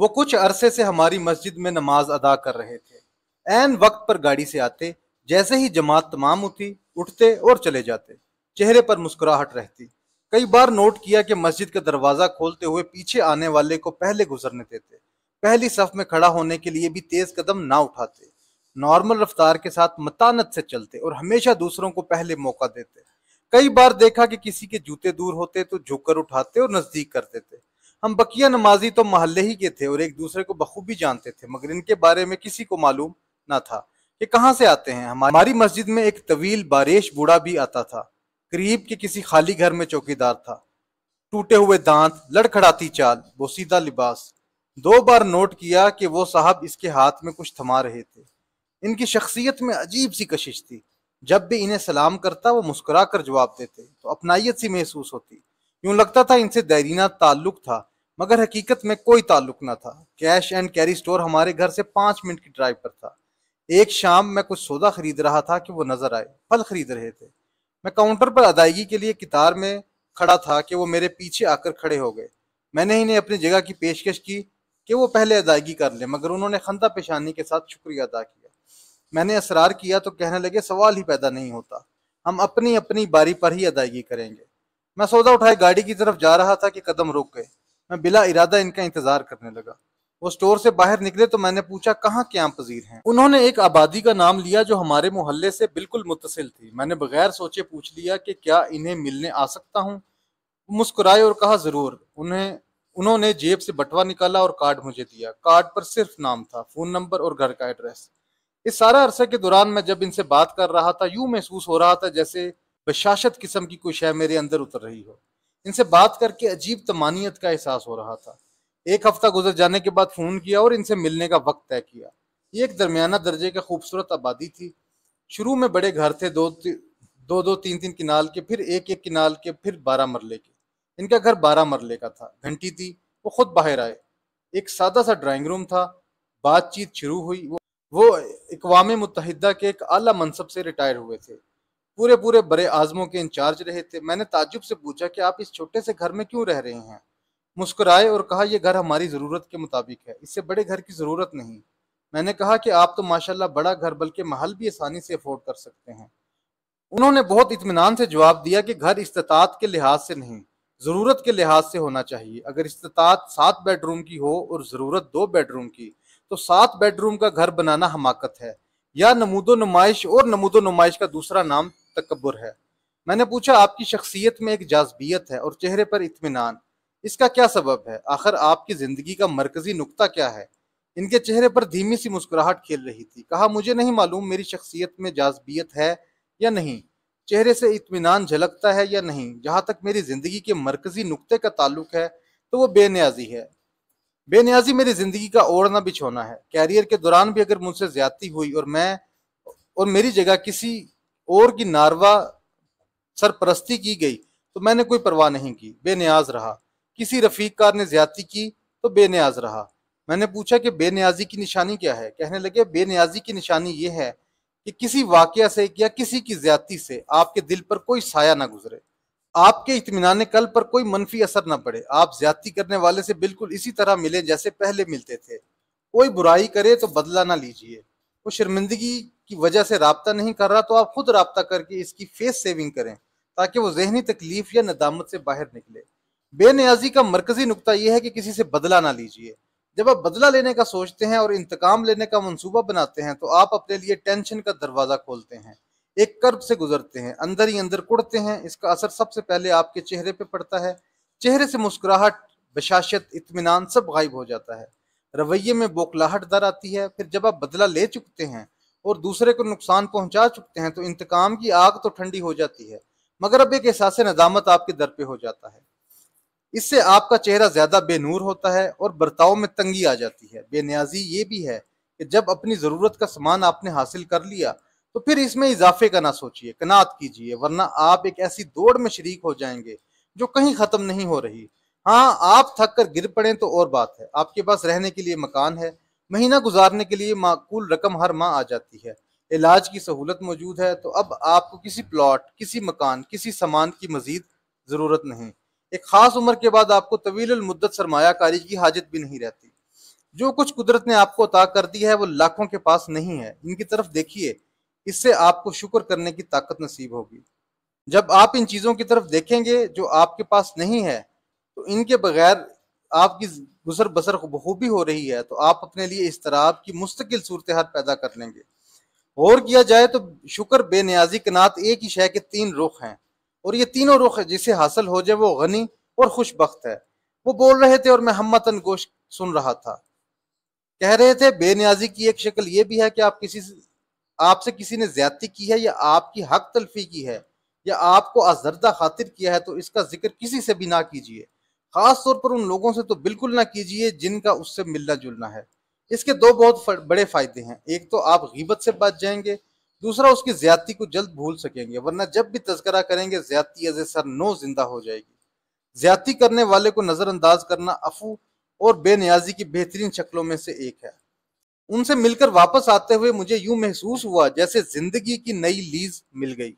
वो कुछ अरसे से हमारी मस्जिद में नमाज अदा कर रहे थे एन वक्त पर गाड़ी से आते जैसे ही जमात तमाम होती उठते और चले जाते चेहरे पर मुस्कुराहट रहती कई बार नोट किया कि मस्जिद का दरवाज़ा खोलते हुए पीछे आने वाले को पहले गुजरने देते पहली सफ में खड़ा होने के लिए भी तेज कदम ना उठाते नॉर्मल रफ्तार के साथ मतानत से चलते और हमेशा दूसरों को पहले मौका देते कई बार देखा कि किसी के जूते दूर होते तो झुककर उठाते और नजदीक कर देते हम बकिया नमाजी तो महल्ले ही के थे और एक दूसरे को बखूबी जानते थे मगर इनके बारे में किसी को मालूम ना था कि कहाँ से आते हैं हमारी मस्जिद में एक तवील बारिश बूढ़ा भी आता था करीब के किसी खाली घर में चौकीदार था टूटे हुए दांत लड़खड़ाती चाल बोसीदा लिबास दो बार नोट किया कि वो साहब इसके हाथ में कुछ थमा रहे थे इनकी शख्सियत में अजीब सी कशिश थी जब भी इन्हें सलाम करता वो मुस्कुरा कर जवाब देते तो अपनाइत सी महसूस होती यूं लगता था इनसे दैरीना ताल्लुक था मगर हकीकत में कोई ताल्लुक न था कैश एंड कैरी स्टोर हमारे घर से पांच मिनट की ड्राइव पर था एक शाम मैं कुछ सौदा खरीद रहा था कि वो नजर आए फल खरीद रहे थे मैं काउंटर पर अदायगी के लिए कितार में खड़ा था कि वो मेरे पीछे आकर खड़े हो गए मैंने इन्हें अपनी जगह की पेशकश की कि वो पहले अदायगी कर लें मगर उन्होंने खंदा पेशानी के साथ शुक्रिया अदा किया मैंने असरार किया तो कहने लगे सवाल ही पैदा नहीं होता हम अपनी अपनी बारी पर ही अदायगी करेंगे मैं सौदा उठाए गाड़ी की तरफ जा रहा था कि कदम रुक गए मैं बिला इरादा इनका इंतजार करने लगा वो स्टोर से बाहर निकले तो मैंने पूछा कहाँ क्या पजीर हैं उन्होंने एक आबादी का नाम लिया जो हमारे मोहल्ले से बिल्कुल मुतसिल थी मैंने बगैर सोचे पूछ लिया कि क्या इन्हें मिलने आ सकता हूँ मुस्कुराए और कहा ज़रूर उन्हें उन्होंने जेब से बटवा निकाला और कार्ड मुझे दिया कार्ड पर सिर्फ नाम था फ़ोन नंबर और घर का एड्रेस इस सारा अरसे के दौरान मैं जब इनसे बात कर रहा था यूँ महसूस हो रहा था जैसे बशाशत किस्म की कोई शय मेरे अंदर उतर रही हो इनसे बात करके अजीब तमानियत का एहसास हो रहा था एक हफ्ता गुजर जाने के बाद फ़ोन किया और इनसे मिलने का वक्त तय किया ये एक दरमियाना दर्जे की खूबसूरत आबादी थी शुरू में बड़े घर थे दो दो दो तीन तीन किनाल के फिर एक एक किनाल के फिर बारह मरले के इनका घर बारह मरले का था घंटी थी वो खुद बाहर आए एक सादा सा ड्राइंग रूम था बातचीत शुरू हुई वो वो इकवाम मुतहदा के एक आला मनसब से रिटायर हुए थे पूरे पूरे बड़े आजमों के इंचार्ज रहे थे मैंने ताजुब से पूछा कि आप इस छोटे से घर में क्यों रह रहे हैं मुस्कुराए और कहा यह घर हमारी ज़रूरत के मुताबिक है इससे बड़े घर की ज़रूरत नहीं मैंने कहा कि आप तो माशाल्लाह बड़ा घर बल्कि महल भी आसानी से अफोर्ड कर सकते हैं उन्होंने बहुत इतमान से जवाब दिया कि घर इस्तात के लिहाज से नहीं ज़रूरत के लिहाज से होना चाहिए अगर इस्तात सात बेडरूम की हो और ज़रूरत दो बेडरूम की तो सात बेडरूम का घर बनाना हमाकत है या नमूदो नुमाइश और नमूदो नुमाइश का दूसरा नाम तकबर है मैंने पूछा आपकी शख्सियत में एक जाजबियत है और चेहरे पर इतमान इसका क्या सबब है आखिर आपकी जिंदगी का मरकजी नुकता क्या है इनके चेहरे पर धीमी सी मुस्कुराहट खेल रही थी कहा मुझे नहीं मालूम मेरी शख्सियत में जाजबियत है या नहीं चेहरे से इतमान झलकता है या नहीं जहां तक मेरी जिंदगी के मरकजी नुकते का ताल्लुक है तो वो बेनियाजी है बेनियाजी मेरी जिंदगी का ओढ़ना बिछोना है कैरियर के दौरान भी अगर मुझसे ज्यादती हुई और मैं और मेरी जगह किसी और की नारवा सरपरस्ती की गई तो मैंने कोई परवाह नहीं की बेनियाज रहा किसी रफीक कार ने ज्यादा की तो बेनियाज रहा मैंने पूछा कि बेनियाजी की निशानी क्या है कहने लगे बेनियाजी की निशानी यह है कि किसी वाक्य से या किसी की ज्यादा से आपके दिल पर कोई साया ना गुजरे आपके इतमान कल पर कोई मनफी असर ना पड़े आप ज्यादा करने वाले से बिल्कुल इसी तरह मिले जैसे पहले मिलते थे कोई बुराई करे तो बदला ना लीजिए वो शर्मिंदगी की वजह से रबता नहीं कर रहा तो आप खुद रबता करके इसकी फेस सेविंग करें ताकि वो जहनी तकलीफ या नदामत से बाहर निकले बेनियाजी का मरकजी नुकता यह है कि किसी से बदला ना लीजिए जब आप बदला लेने का सोचते हैं और इंतकाम लेने का मनसूबा बनाते हैं तो आप अपने लिए टेंशन का दरवाज़ा खोलते हैं एक कर्ब से गुजरते हैं अंदर ही अंदर कुड़ते हैं इसका असर सबसे पहले आपके चेहरे पर पड़ता है चेहरे से मुस्कुराहट बशाशत इतमान सब गायब हो जाता है रवैये में बोखलाहट दर आती है फिर जब आप बदला ले चुकते हैं और दूसरे को नुकसान पहुंचा चुकते हैं तो इंतकाम की आग तो ठंडी हो जाती है मगर अब एक एहसास नदामत आपके दर पे हो जाता है इससे आपका चेहरा ज्यादा बेनूर होता है और बर्ताव में तंगी आ जाती है बेनियाजी ये भी है कि जब अपनी ज़रूरत का सामान आपने हासिल कर लिया तो फिर इसमें इजाफे का ना सोचिए कनात कीजिए वरना आप एक ऐसी दौड़ में शरीक हो जाएंगे जो कहीं ख़त्म नहीं हो रही हाँ आप थक कर गिर पड़े तो और बात है आपके पास रहने के लिए मकान है महीना गुजारने के लिए माकूल रकम हर माह आ जाती है इलाज की सहूलत मौजूद है तो अब आपको किसी प्लॉट किसी मकान किसी सामान की मजीद ज़रूरत नहीं एक ख़ास उम्र के बाद आपको तवील मुद्दत सरमाकारी की हाजत भी नहीं रहती जो कुछ कुदरत ने आपको अता कर दी है वो लाखों के पास नहीं है इनकी तरफ देखिए इससे आपको शुक्र करने की ताकत नसीब होगी जब आप इन चीज़ों की तरफ देखेंगे जो आपके पास नहीं है इनके बगैर आपकी गुजर बसर बखूबी हो रही है तो आप अपने लिए इस तरह की मुस्तकिल सूरत हाल पैदा कर लेंगे गौर किया जाए तो शुक्र बेनियाजी के नात एक ही शह के तीन रुख हैं और ये तीनों रुख जिसे हासिल हो जाए वो गनी और खुशबख्त है वो बोल रहे थे और मैं हम्मतन गोश सुन रहा था कह रहे थे बेनियाजी की एक शक्ल ये भी है कि आप किसी आपसे किसी ने ज्यादती की है या आपकी हक तलफी की है या आपको आजरदा खातिर किया है तो इसका जिक्र किसी से भी ना कीजिए खास तौर पर उन लोगों से तो बिल्कुल ना कीजिए जिनका उससे मिलना जुलना है इसके दो बहुत बड़े फायदे हैं एक तो आप गीबत से बच जाएंगे दूसरा उसकी ज्यादती को जल्द भूल सकेंगे वरना जब भी तस्करा करेंगे ज्यादती एज ए सर नो जिंदा हो जाएगी ज्यादती करने वाले को नजरअंदाज करना अफू और बेनियाजी की बेहतरीन शक्लों में से एक है उनसे मिलकर वापस आते हुए मुझे यूं महसूस हुआ जैसे जिंदगी की नई लीज मिल गई